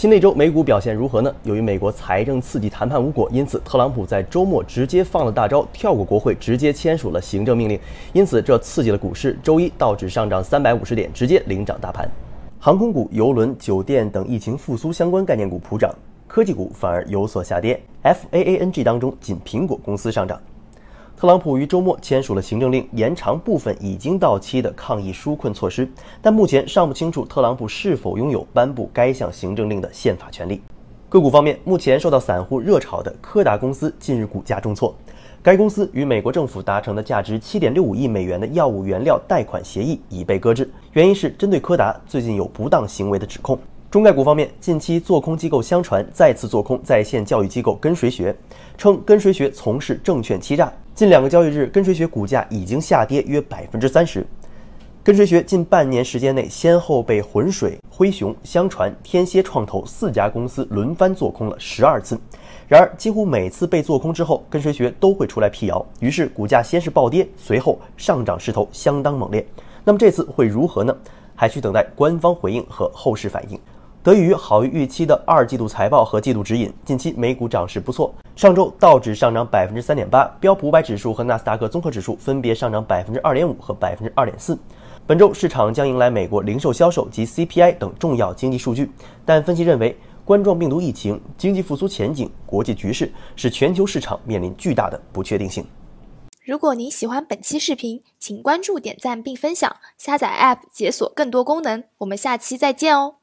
新一周美股表现如何呢？由于美国财政刺激谈判无果，因此特朗普在周末直接放了大招，跳过国会直接签署了行政命令，因此这刺激了股市。周一道指上涨三百五十点，直接领涨大盘，航空股、邮轮、酒店等疫情复苏相关概念股普涨，科技股反而有所下跌。F A A N G 当中，仅苹果公司上涨。特朗普于周末签署了行政令，延长部分已经到期的抗疫纾困措施，但目前尚不清楚特朗普是否拥有颁布该项行政令的宪法权利。个股方面，目前受到散户热炒的柯达公司近日股价重挫，该公司与美国政府达成的价值七点六五亿美元的药物原料贷款协议已被搁置，原因是针对柯达最近有不当行为的指控。中概股方面，近期做空机构相传再次做空在线教育机构跟谁学，称跟谁学从事证券欺诈。近两个交易日，跟谁学股价已经下跌约百分之三十。跟谁学近半年时间内，先后被浑水、灰熊、相传、天蝎创投四家公司轮番做空了十二次。然而，几乎每次被做空之后，跟谁学都会出来辟谣，于是股价先是暴跌，随后上涨势头相当猛烈。那么这次会如何呢？还需等待官方回应和后市反应。得益于好于预期的二季度财报和季度指引，近期美股涨势不错。上周道指上涨百分之三点八，标普五百指数和纳斯达克综合指数分别上涨百分之二点五和百分之二点四。本周市场将迎来美国零售销售及 CPI 等重要经济数据，但分析认为，冠状病毒疫情、经济复苏前景、国际局势是全球市场面临巨大的不确定性。如果您喜欢本期视频，请关注、点赞并分享，下载 App 解锁更多功能。我们下期再见哦！